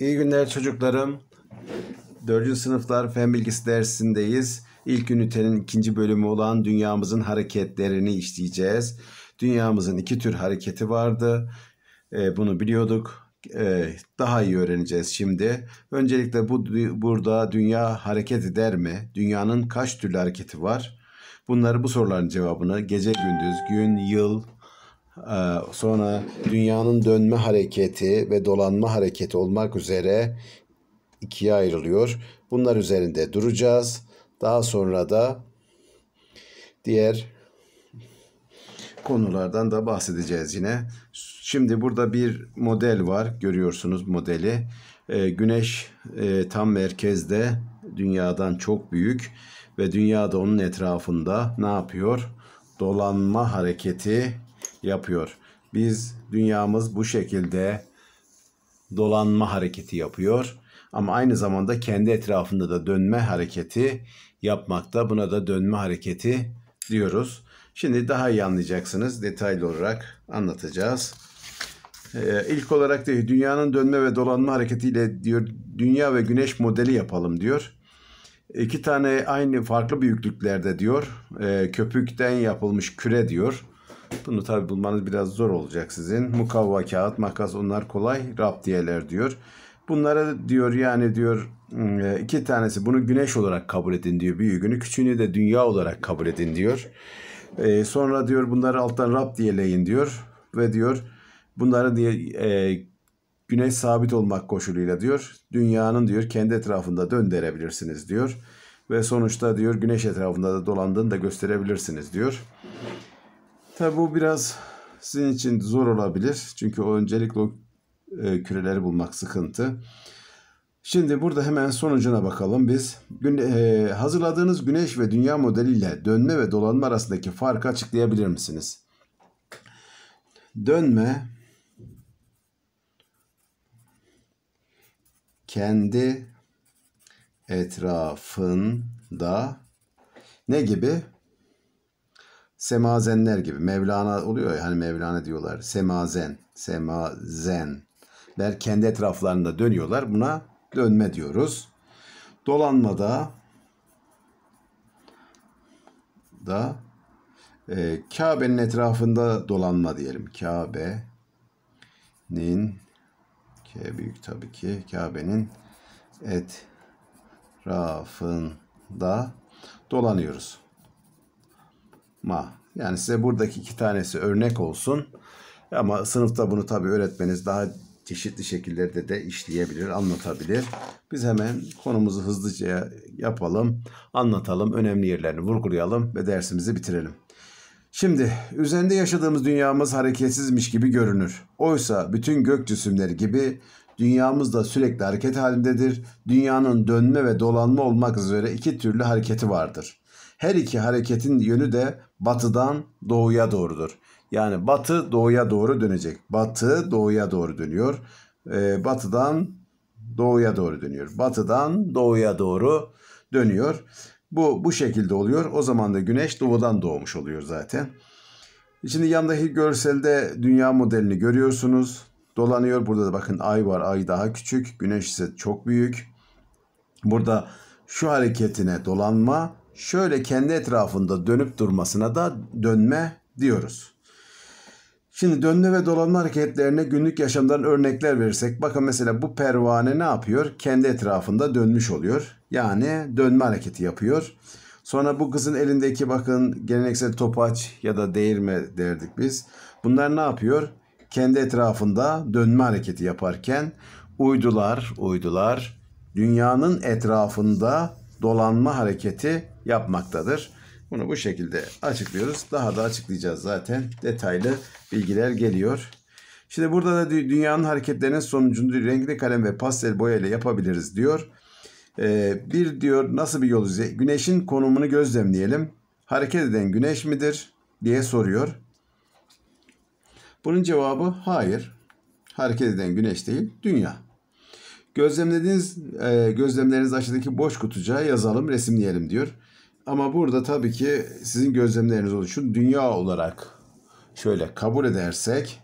İyi günler çocuklarım. Dördüncü sınıflar fen bilgisi dersindeyiz. İlk ünitenin ikinci bölümü olan dünyamızın hareketlerini işleyeceğiz. Dünyamızın iki tür hareketi vardı. E, bunu biliyorduk. E, daha iyi öğreneceğiz şimdi. Öncelikle bu burada dünya hareket eder mi? Dünyanın kaç türlü hareketi var? Bunları bu soruların cevabını gece gündüz gün yıl ee, sonra dünyanın dönme hareketi ve dolanma hareketi olmak üzere ikiye ayrılıyor. Bunlar üzerinde duracağız. Daha sonra da diğer konulardan da bahsedeceğiz yine. Şimdi burada bir model var. Görüyorsunuz modeli. E, güneş e, tam merkezde dünyadan çok büyük ve dünyada onun etrafında ne yapıyor? Dolanma hareketi yapıyor. Biz dünyamız bu şekilde dolanma hareketi yapıyor ama aynı zamanda kendi etrafında da dönme hareketi yapmakta. Buna da dönme hareketi diyoruz. Şimdi daha iyi anlayacaksınız. Detaylı olarak anlatacağız. Ee, ilk olarak diyor dünyanın dönme ve dolanma hareketiyle diyor dünya ve güneş modeli yapalım diyor. İki tane aynı farklı büyüklüklerde diyor. E, köpükten yapılmış küre diyor. Bunu tabi bulmanız biraz zor olacak sizin. Mukavva kağıt, makas onlar kolay. Raptiyeler diyor. Bunlara diyor yani diyor e, iki tanesi bunu güneş olarak kabul edin diyor büyüğünü. Küçüğünü de dünya olarak kabul edin diyor. E, sonra diyor bunları alttan Rab diyeleyin diyor. Ve diyor bunları diye e, güneş sabit olmak koşuluyla diyor. Dünyanın diyor kendi etrafında döndürebilirsiniz diyor. Ve sonuçta diyor güneş etrafında da dolandığını da gösterebilirsiniz diyor. Tabi bu biraz sizin için zor olabilir. Çünkü o öncelikle o e, küreleri bulmak sıkıntı. Şimdi burada hemen sonucuna bakalım biz. Gün, e, hazırladığınız güneş ve dünya modeliyle dönme ve dolanma arasındaki farkı açıklayabilir misiniz? Dönme kendi etrafında ne gibi? semazenler gibi. Mevlana oluyor ya hani Mevlana diyorlar. Semazen, semazen. Der kendi etraflarında dönüyorlar. Buna dönme diyoruz. Dolanmada da e, Kabe'nin etrafında dolanma diyelim. Kabe'nin K büyük tabii ki Kabe'nin etrafında dolanıyoruz ma. Yani size buradaki iki tanesi örnek olsun. Ama sınıfta bunu tabii öğretmeniz daha çeşitli şekillerde de işleyebilir, anlatabilir. Biz hemen konumuzu hızlıca yapalım, anlatalım, önemli yerlerini vurgulayalım ve dersimizi bitirelim. Şimdi üzerinde yaşadığımız dünyamız hareketsizmiş gibi görünür. Oysa bütün gök cisimleri gibi dünyamız da sürekli hareket halindedir. Dünyanın dönme ve dolanma olmak üzere iki türlü hareketi vardır. Her iki hareketin yönü de batıdan doğuya doğrudur. Yani batı doğuya doğru dönecek. Batı doğuya doğru dönüyor. Ee, batıdan doğuya doğru dönüyor. Batıdan doğuya doğru dönüyor. Bu bu şekilde oluyor. O zaman da güneş doğudan doğmuş oluyor zaten. Şimdi yandaki görselde dünya modelini görüyorsunuz. Dolanıyor. Burada da bakın ay var. Ay daha küçük. Güneş ise çok büyük. Burada şu hareketine dolanma şöyle kendi etrafında dönüp durmasına da dönme diyoruz. Şimdi dönme ve dolanma hareketlerine günlük yaşamdan örnekler verirsek bakın mesela bu pervane ne yapıyor? Kendi etrafında dönmüş oluyor. Yani dönme hareketi yapıyor. Sonra bu kızın elindeki bakın geleneksel topaç ya da değirme derdik biz. Bunlar ne yapıyor? Kendi etrafında dönme hareketi yaparken uydular, uydular dünyanın etrafında dolanma hareketi yapmaktadır. Bunu bu şekilde açıklıyoruz. Daha da açıklayacağız zaten. Detaylı bilgiler geliyor. Şimdi burada da dünyanın hareketlerinin sonucunu renkli kalem ve pastel boya ile yapabiliriz diyor. Ee, bir diyor nasıl bir yol izle? Güneşin konumunu gözlemleyelim. Hareket eden güneş midir diye soruyor. Bunun cevabı hayır. Hareket eden güneş değil, dünya. Gözlemlediğiniz e, gözlemleriniz aşağıdaki boş kutucuğa yazalım, resimleyelim diyor. Ama burada tabii ki sizin gözlemleriniz olur. Şu dünya olarak şöyle kabul edersek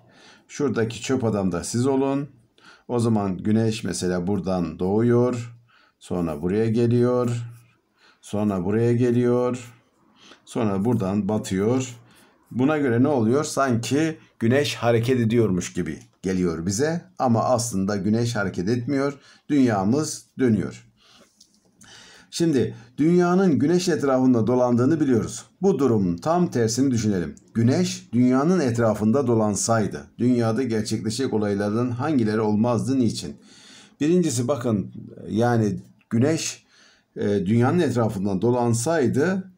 şuradaki çöp adam da siz olun. O zaman güneş mesela buradan doğuyor. Sonra buraya geliyor. Sonra buraya geliyor. Sonra buradan batıyor. Buna göre ne oluyor? Sanki güneş hareket ediyormuş gibi geliyor bize ama aslında güneş hareket etmiyor. Dünyamız dönüyor. Şimdi dünyanın güneş etrafında dolandığını biliyoruz. Bu durum tam tersini düşünelim. Güneş dünyanın etrafında dolansaydı dünyada gerçekleşecek olaylardan hangileri olmazdı niçin? Birincisi bakın yani güneş e, dünyanın etrafında dolansaydı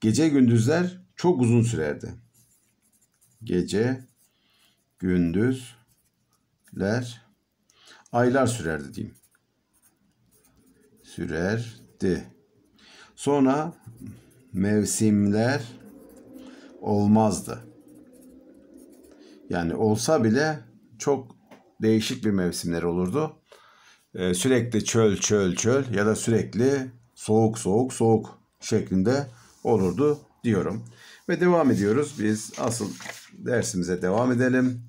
gece gündüzler çok uzun sürerdi. Gece gündüzler aylar sürerdi diyeyim sürerdi. Sonra mevsimler olmazdı. Yani olsa bile çok değişik bir mevsimler olurdu. Ee, sürekli çöl çöl çöl ya da sürekli soğuk soğuk soğuk şeklinde olurdu diyorum. Ve devam ediyoruz. Biz asıl dersimize devam edelim.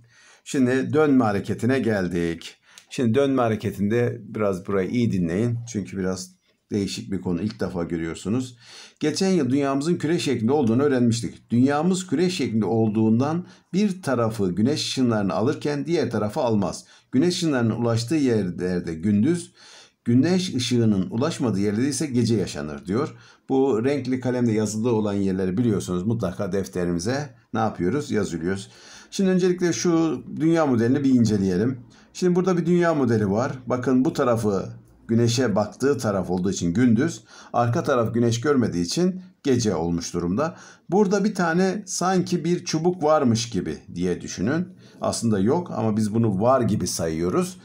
Şimdi dönme hareketine geldik. Şimdi dönme hareketinde biraz burayı iyi dinleyin. Çünkü biraz değişik bir konu ilk defa görüyorsunuz. Geçen yıl dünyamızın küre şeklinde olduğunu öğrenmiştik. Dünyamız küre şeklinde olduğundan bir tarafı güneş ışınlarını alırken diğer tarafı almaz. Güneş ışınlarının ulaştığı yerlerde gündüz, güneş ışığının ulaşmadığı yerlerde ise gece yaşanır diyor. Bu renkli kalemle yazılı olan yerleri biliyorsunuz mutlaka defterimize ne yapıyoruz? Yazılıyoruz. Şimdi öncelikle şu dünya modelini bir inceleyelim. Şimdi burada bir dünya modeli var. Bakın bu tarafı güneşe baktığı taraf olduğu için gündüz. Arka taraf güneş görmediği için gece olmuş durumda. Burada bir tane sanki bir çubuk varmış gibi diye düşünün. Aslında yok ama biz bunu var gibi sayıyoruz.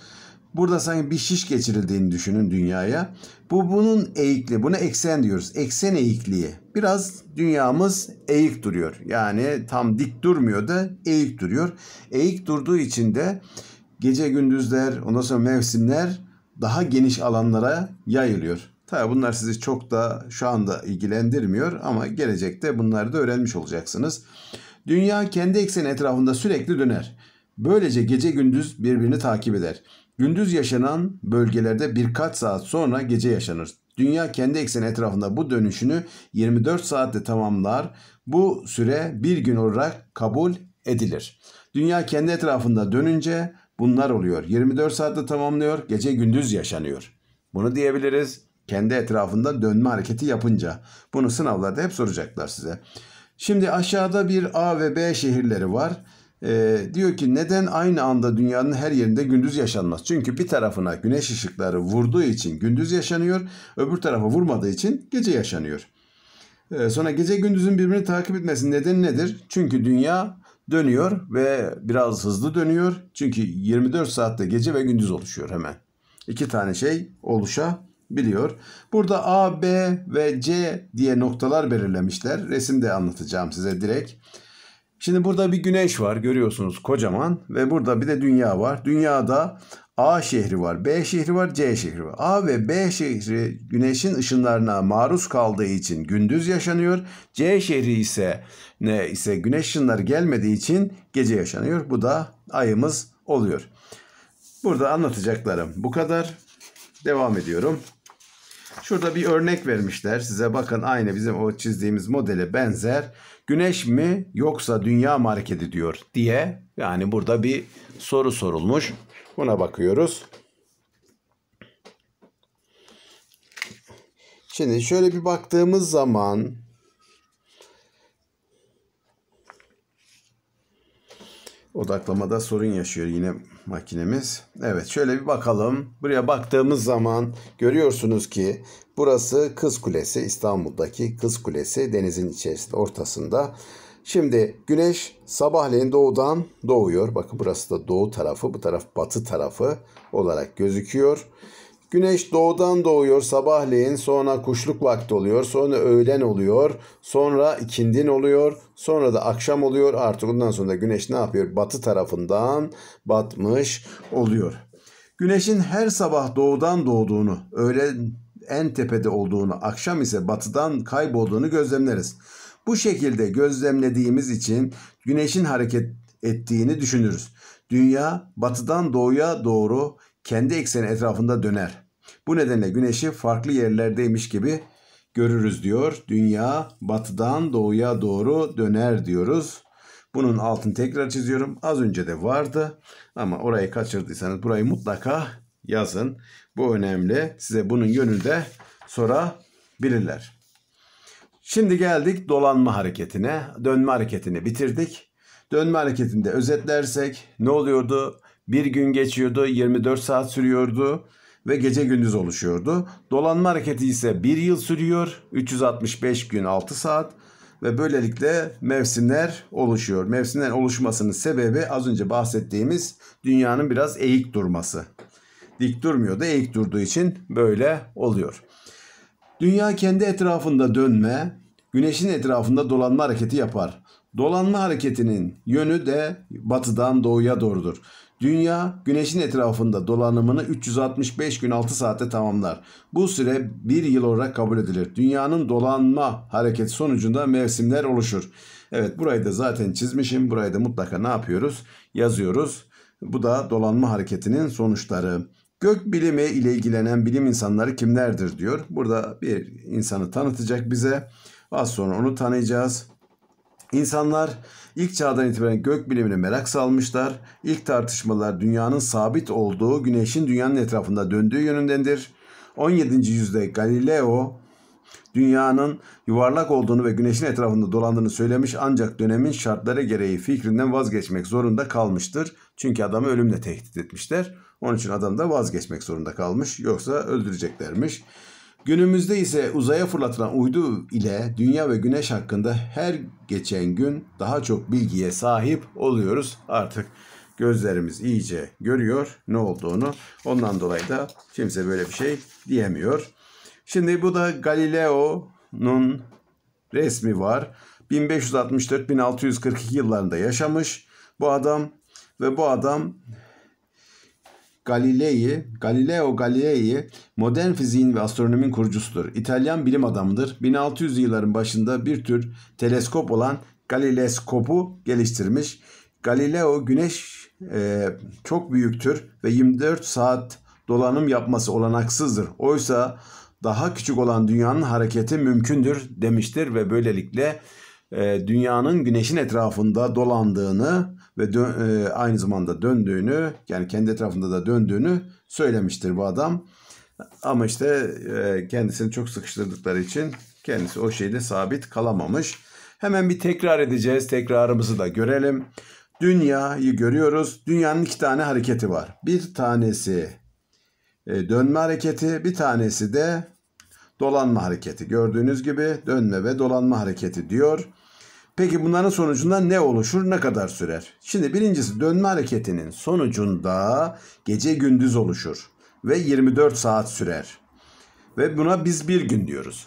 Burada sanki bir şiş geçirildiğini düşünün dünyaya. Bu bunun eğikli, buna eksen diyoruz. Eksen eğikliği. Biraz dünyamız eğik duruyor. Yani tam dik durmuyor da eğik duruyor. Eğik durduğu için de gece gündüzler, ondan sonra mevsimler daha geniş alanlara yayılıyor. Tabi bunlar sizi çok da şu anda ilgilendirmiyor ama gelecekte bunları da öğrenmiş olacaksınız. Dünya kendi ekseni etrafında sürekli döner. Böylece gece gündüz birbirini takip eder. Gündüz yaşanan bölgelerde birkaç saat sonra gece yaşanır. Dünya kendi ekseni etrafında bu dönüşünü 24 saatte tamamlar. Bu süre bir gün olarak kabul edilir. Dünya kendi etrafında dönünce bunlar oluyor. 24 saatte tamamlıyor, gece gündüz yaşanıyor. Bunu diyebiliriz kendi etrafında dönme hareketi yapınca. Bunu sınavlarda hep soracaklar size. Şimdi aşağıda bir A ve B şehirleri var. Ee, diyor ki neden aynı anda dünyanın her yerinde gündüz yaşanmaz? Çünkü bir tarafına güneş ışıkları vurduğu için gündüz yaşanıyor, öbür tarafa vurmadığı için gece yaşanıyor. Ee, sonra gece gündüzün birbirini takip etmesi neden nedir? Çünkü dünya dönüyor ve biraz hızlı dönüyor. Çünkü 24 saatte gece ve gündüz oluşuyor hemen. İki tane şey oluşabiliyor. Burada A, B ve C diye noktalar belirlemişler. Resimde anlatacağım size direkt. Şimdi burada bir güneş var görüyorsunuz kocaman ve burada bir de dünya var. Dünyada A şehri var, B şehri var, C şehri var. A ve B şehri güneşin ışınlarına maruz kaldığı için gündüz yaşanıyor. C şehri ise ne ise güneş ışınları gelmediği için gece yaşanıyor. Bu da ayımız oluyor. Burada anlatacaklarım bu kadar. Devam ediyorum. Şurada bir örnek vermişler. Size bakın aynı bizim o çizdiğimiz modele benzer. Güneş mi yoksa dünya mı hareket ediyor diye yani burada bir soru sorulmuş. Buna bakıyoruz. Şimdi şöyle bir baktığımız zaman odaklamada sorun yaşıyor yine makinemiz. Evet şöyle bir bakalım. Buraya baktığımız zaman görüyorsunuz ki burası Kız Kulesi İstanbul'daki Kız Kulesi denizin içerisinde ortasında. Şimdi güneş sabahleyin doğudan doğuyor. Bakın burası da doğu tarafı, bu taraf batı tarafı olarak gözüküyor. Güneş doğudan doğuyor sabahleyin, sonra kuşluk vakti oluyor, sonra öğlen oluyor, sonra ikindin oluyor, sonra da akşam oluyor. Artık bundan sonra güneş ne yapıyor? Batı tarafından batmış oluyor. Güneşin her sabah doğudan doğduğunu, öğlen en tepede olduğunu, akşam ise batıdan kaybolduğunu gözlemleriz. Bu şekilde gözlemlediğimiz için güneşin hareket ettiğini düşünürüz. Dünya batıdan doğuya doğru kendi ekseni etrafında döner. Bu nedenle güneşi farklı yerlerdeymiş gibi görürüz diyor. Dünya batıdan doğuya doğru döner diyoruz. Bunun altını tekrar çiziyorum. Az önce de vardı ama orayı kaçırdıysanız burayı mutlaka yazın. Bu önemli. Size bunun yönünde sorabilirler. Şimdi geldik dolanma hareketine. Dönme hareketini bitirdik. Dönme hareketinde özetlersek ne oluyordu? Bir gün geçiyordu, 24 saat sürüyordu ve gece gündüz oluşuyordu. Dolanma hareketi ise bir yıl sürüyor, 365 gün 6 saat ve böylelikle mevsimler oluşuyor. Mevsimler oluşmasının sebebi az önce bahsettiğimiz dünyanın biraz eğik durması. Dik durmuyor da eğik durduğu için böyle oluyor. Dünya kendi etrafında dönme güneşin etrafında dolanma hareketi yapar. Dolanma hareketinin yönü de batıdan doğuya doğrudur. Dünya güneşin etrafında dolanımını 365 gün 6 saate tamamlar. Bu süre bir yıl olarak kabul edilir. Dünyanın dolanma hareketi sonucunda mevsimler oluşur. Evet burayı da zaten çizmişim. Burayı da mutlaka ne yapıyoruz? Yazıyoruz. Bu da dolanma hareketinin sonuçları. Gök bilimi ile ilgilenen bilim insanları kimlerdir diyor. Burada bir insanı tanıtacak bize. Az sonra onu tanıyacağız. İnsanlar ilk çağdan itibaren gök bilimine merak salmışlar. İlk tartışmalar dünyanın sabit olduğu güneşin dünyanın etrafında döndüğü yönündendir. 17. yüzyılda Galileo dünyanın yuvarlak olduğunu ve güneşin etrafında dolandığını söylemiş ancak dönemin şartları gereği fikrinden vazgeçmek zorunda kalmıştır. Çünkü adamı ölümle tehdit etmişler. Onun için adam da vazgeçmek zorunda kalmış yoksa öldüreceklermiş. Günümüzde ise uzaya fırlatılan uydu ile dünya ve güneş hakkında her geçen gün daha çok bilgiye sahip oluyoruz artık. Gözlerimiz iyice görüyor ne olduğunu. Ondan dolayı da kimse böyle bir şey diyemiyor. Şimdi bu da Galileo'nun resmi var. 1564-1642 yıllarında yaşamış bu adam ve bu adam Galilei, Galileo Galilei modern fiziğin ve astronomin kurucusudur. İtalyan bilim adamıdır. 1600 yılların başında bir tür teleskop olan Galileskopu geliştirmiş. Galileo güneş e, çok büyüktür ve 24 saat dolanım yapması olanaksızdır. Oysa daha küçük olan dünyanın hareketi mümkündür demiştir ve böylelikle e, dünyanın güneşin etrafında dolandığını ve dön, e, aynı zamanda döndüğünü yani kendi etrafında da döndüğünü söylemiştir bu adam. Ama işte e, kendisini çok sıkıştırdıkları için kendisi o şeyde sabit kalamamış. Hemen bir tekrar edeceğiz. Tekrarımızı da görelim. Dünyayı görüyoruz. Dünyanın iki tane hareketi var. Bir tanesi e, dönme hareketi, bir tanesi de dolanma hareketi. Gördüğünüz gibi dönme ve dolanma hareketi diyor. Peki bunların sonucunda ne oluşur, ne kadar sürer? Şimdi birincisi dönme hareketinin sonucunda gece gündüz oluşur ve 24 saat sürer. Ve buna biz bir gün diyoruz.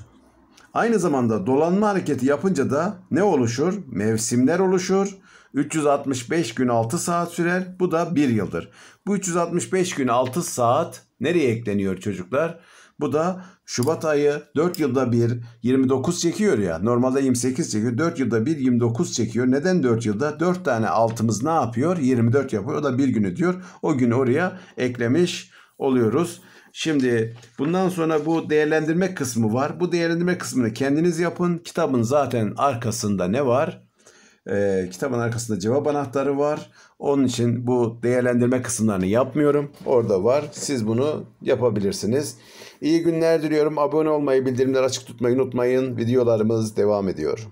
Aynı zamanda dolanma hareketi yapınca da ne oluşur? Mevsimler oluşur. 365 gün 6 saat sürer. Bu da 1 yıldır. Bu 365 gün 6 saat nereye ekleniyor çocuklar? Bu da Şubat ayı 4 yılda bir 29 çekiyor ya. Normalde 28 çekiyor. 4 yılda bir 29 çekiyor. Neden 4 yılda? 4 tane altımız ne yapıyor? 24 yapıyor. O da bir günü diyor. O günü oraya eklemiş oluyoruz. Şimdi bundan sonra bu değerlendirme kısmı var. Bu değerlendirme kısmını kendiniz yapın. Kitabın zaten arkasında ne var? E, kitabın arkasında cevap anahtarı var. Onun için bu değerlendirme kısımlarını yapmıyorum. Orada var. Siz bunu yapabilirsiniz. İyi günler diliyorum. Abone olmayı, bildirimleri açık tutmayı unutmayın. Videolarımız devam ediyor.